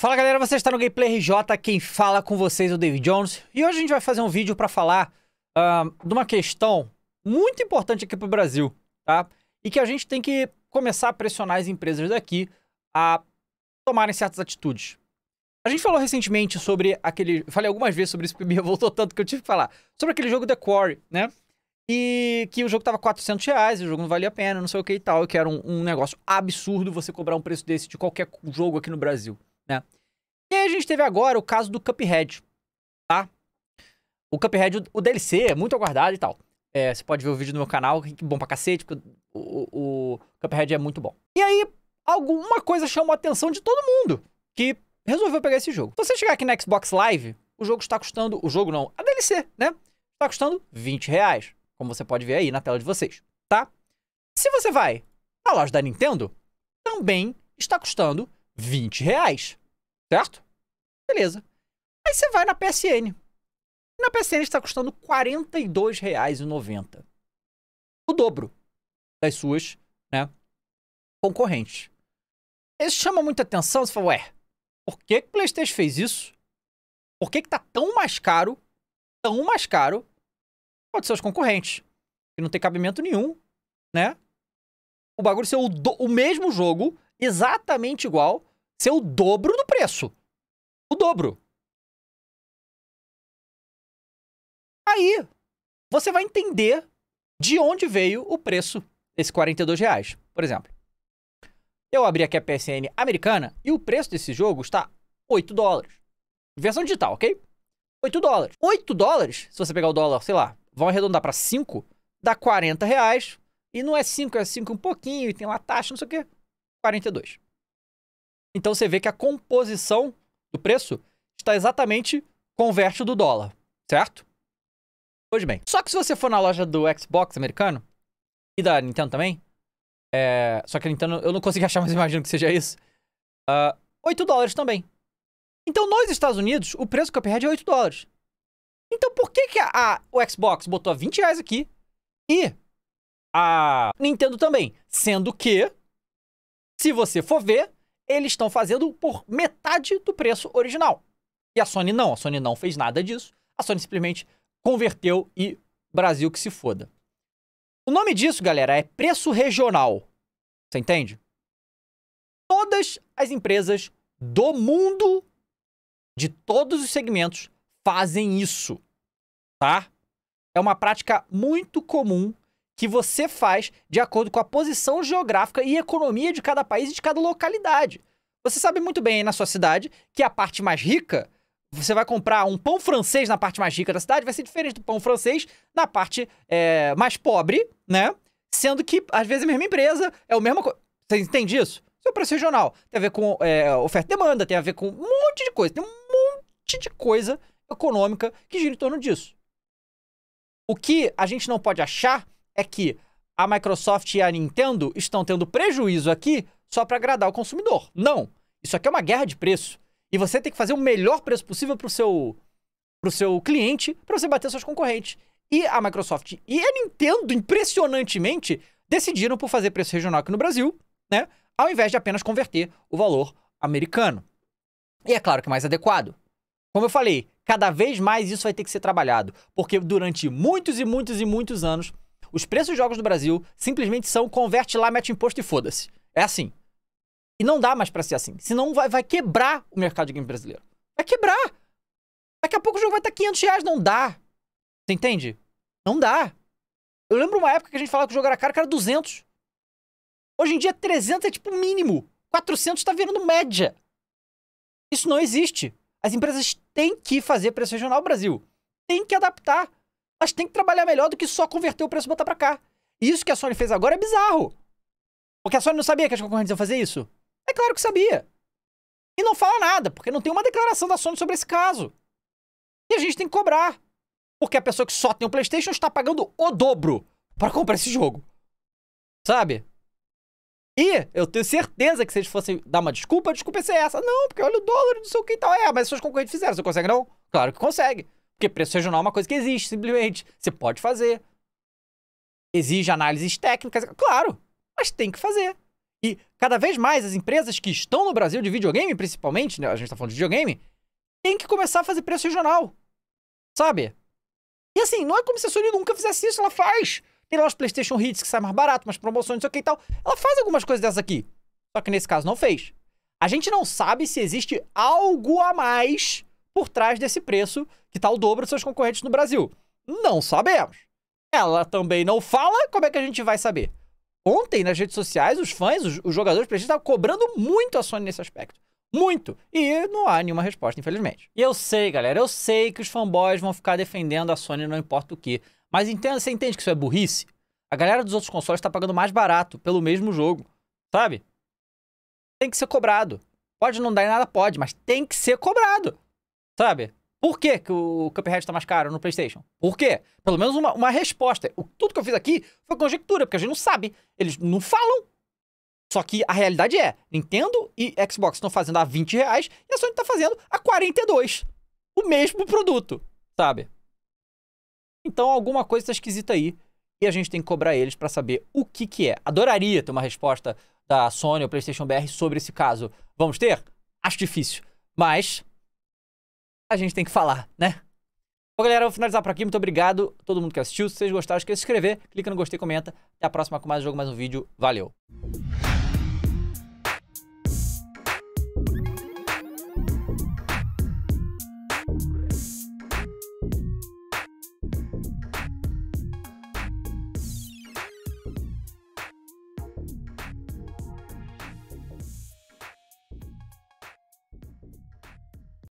Fala galera, você está no Gameplay RJ, quem fala com vocês é o David Jones e hoje a gente vai fazer um vídeo para falar uh, de uma questão muito importante aqui para o Brasil, tá? E que a gente tem que começar a pressionar as empresas daqui a tomarem certas atitudes. A gente falou recentemente sobre aquele, falei algumas vezes sobre isso porque me voltou tanto que eu tive que falar, sobre aquele jogo The Quarry, né? E que o jogo tava 400 reais, o jogo não valia a pena, não sei o que e tal, e que era um, um negócio absurdo você cobrar um preço desse de qualquer jogo aqui no Brasil né? E aí a gente teve agora o caso do Cuphead, tá? O Cuphead, o DLC é muito aguardado e tal. É, você pode ver o vídeo no meu canal, que bom pra cacete, porque o, o, o Cuphead é muito bom. E aí, alguma coisa chamou a atenção de todo mundo que resolveu pegar esse jogo. Se você chegar aqui na Xbox Live, o jogo está custando. O jogo não, a DLC, né? Está custando 20 reais, como você pode ver aí na tela de vocês, tá? Se você vai à loja da Nintendo, também está custando 20 reais, certo? Beleza. Aí você vai na PSN. Na PSN está custando R$ 42,90. O dobro das suas né, concorrentes. Isso chama muita atenção. Você fala, ué, por que, que o PlayStation fez isso? Por que, que tá tão mais caro, tão mais caro, quanto seus concorrentes? Que não tem cabimento nenhum, né? O bagulho ser o, do, o mesmo jogo, exatamente igual, ser o dobro do preço. O dobro. Aí, você vai entender de onde veio o preço desse 42 reais, por exemplo. Eu abri aqui a PSN americana e o preço desse jogo está 8 dólares. Versão digital, ok? 8 dólares. 8 dólares, se você pegar o dólar, sei lá, vão arredondar para 5, dá 40 reais. E não é 5, é 5 um pouquinho, e tem lá taxa, não sei o quê. 42. Então você vê que a composição do preço está exatamente converte do dólar, certo? Pois bem. Só que se você for na loja do Xbox americano e da Nintendo também, é... só que a Nintendo eu não consegui achar, mas imagino que seja isso, uh, ah, 8 dólares também. Então nos Estados Unidos, o preço do Cuphead é 8 dólares. Então por que, que a, a, o Xbox botou 20 reais aqui e a Nintendo também? Sendo que, se você for ver, eles estão fazendo por metade do preço original. E a Sony não, a Sony não fez nada disso. A Sony simplesmente converteu e Brasil que se foda. O nome disso, galera, é preço regional. Você entende? Todas as empresas do mundo, de todos os segmentos, fazem isso. Tá? É uma prática muito comum que você faz de acordo com a posição geográfica e economia de cada país e de cada localidade. Você sabe muito bem aí na sua cidade que a parte mais rica, você vai comprar um pão francês na parte mais rica da cidade, vai ser diferente do pão francês na parte é, mais pobre, né? Sendo que, às vezes, a mesma empresa é o mesmo. Você entende isso? Seu preço regional. Tem a ver com é, oferta e demanda, tem a ver com um monte de coisa. Tem um monte de coisa econômica que gira em torno disso. O que a gente não pode achar é que a Microsoft e a Nintendo estão tendo prejuízo aqui só para agradar o consumidor. Não. Isso aqui é uma guerra de preço. E você tem que fazer o melhor preço possível para o seu, pro seu cliente, para você bater seus concorrentes. E a Microsoft e a Nintendo, impressionantemente, decidiram por fazer preço regional aqui no Brasil, né? Ao invés de apenas converter o valor americano. E é claro que mais adequado. Como eu falei, cada vez mais isso vai ter que ser trabalhado, porque durante muitos e muitos e muitos anos os preços dos jogos do Brasil simplesmente são converte lá, mete imposto e foda-se. É assim. E não dá mais para ser assim. Senão vai, vai quebrar o mercado de games brasileiro. Vai quebrar. Daqui a pouco o jogo vai tá estar 500 reais. Não dá. Você entende? Não dá. Eu lembro uma época que a gente falava que o jogo era caro, que era 200. Hoje em dia, 300 é tipo mínimo. 400 tá virando média. Isso não existe. As empresas têm que fazer preço regional Brasil. Tem que adaptar elas tem que trabalhar melhor do que só converter o preço e botar pra cá. E isso que a Sony fez agora é bizarro. Porque a Sony não sabia que as concorrentes iam fazer isso? É claro que sabia. E não fala nada, porque não tem uma declaração da Sony sobre esse caso. E a gente tem que cobrar. Porque a pessoa que só tem o PlayStation está pagando o dobro para comprar esse jogo. Sabe? E eu tenho certeza que se eles fossem dar uma desculpa, a desculpa ia ser essa. Não, porque olha o dólar, não sei o que e tal. É, mas seus concorrentes fizeram, você consegue não? Claro que consegue. Porque preço regional é uma coisa que existe, simplesmente. Você pode fazer. Exige análises técnicas, claro, mas tem que fazer. E cada vez mais as empresas que estão no Brasil de videogame, principalmente, né? a gente está falando de videogame, tem que começar a fazer preço regional. Sabe? E assim, não é como se a Sony nunca fizesse isso, ela faz. Tem lá os PlayStation Hits que sai mais barato, umas promoções, não sei o que e tal. Ela faz algumas coisas dessas aqui. Só que nesse caso não fez. A gente não sabe se existe algo a mais por trás desse preço que está o dobro dos seus concorrentes no Brasil? Não sabemos. Ela também não fala, como é que a gente vai saber? Ontem, nas redes sociais, os fãs, os, os jogadores presentes estavam cobrando muito a Sony nesse aspecto. Muito. E não há nenhuma resposta, infelizmente. E eu sei, galera, eu sei que os fanboys vão ficar defendendo a Sony não importa o que. Mas entenda, você entende que isso é burrice? A galera dos outros consoles está pagando mais barato pelo mesmo jogo, sabe? Tem que ser cobrado. Pode não dar em nada, pode, mas tem que ser cobrado. Sabe? Por que, que o Cuphead tá mais caro no PlayStation? Por quê? Pelo menos uma, uma resposta. O, tudo que eu fiz aqui foi conjectura, porque a gente não sabe. Eles não falam. Só que a realidade é: Nintendo e Xbox estão fazendo a 20 reais e a Sony tá fazendo a 42. O mesmo produto, sabe? Então alguma coisa tá esquisita aí e a gente tem que cobrar eles para saber o que que é. Adoraria ter uma resposta da Sony ou PlayStation BR sobre esse caso. Vamos ter? Acho difícil. Mas a gente tem que falar, né? Bom, galera, eu vou finalizar por aqui. Muito obrigado a todo mundo que assistiu. Se vocês gostaram, esqueça de se inscrever, clica no gostei, comenta. Até a próxima com mais um jogo, mais um vídeo. Valeu!